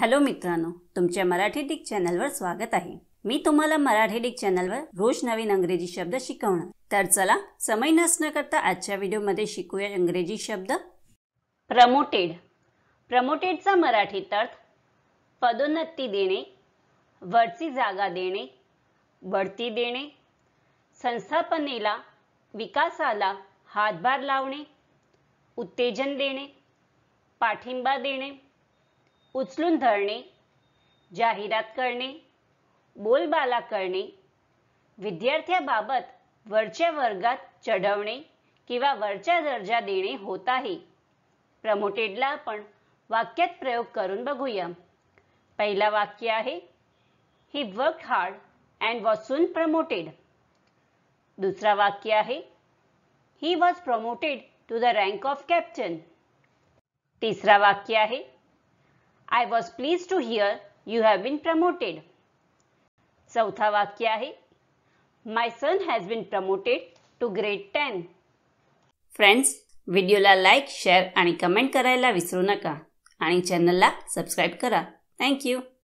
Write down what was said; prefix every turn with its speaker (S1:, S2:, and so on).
S1: hello मित्रांनो तुमच्या Marathi Dick चॅनलवर स्वागत आहे मी तुम्हाला मराठी डिक चॅनलवर रोज नवीन अंग्रेजी शब्द शिकवणार तर चला समय नसणं करता आजच्या व्हिडिओमध्ये शिकूया इंग्रजी शब्द प्रमोटेड प्रमोटेडचा मराठीत अर्थ पदोन्नती देणे वरची जागा देणे बढती देणे संस्थापनेला विकासाला हातभार लावणे उत्तेजन देणे पाठिंबा देणे उचलून धरणे जाहिरात करणे बोलबाला करणे विद्यार्थ्याबाबत वरच्या वर्गात चढवणे किंवा वरच्या दर्जा देणे होत आहे प्रमोटेडला आपण वाक्यात प्रयोग करून बघूया पहिला वाक्य आहे he work hard and was soon promoted दुसरा वाक्य आहे he was promoted to the rank of captain तिसरा वाक्य आहे I was please to hear you have been promoted चौथा वाक्य आहे my son has been promoted to grade ten friends व्हिडिओला लाईक शेअर आणि कमेंट करायला विसरू नका आणि चॅनलला सबस्क्राईब करा थँक्यू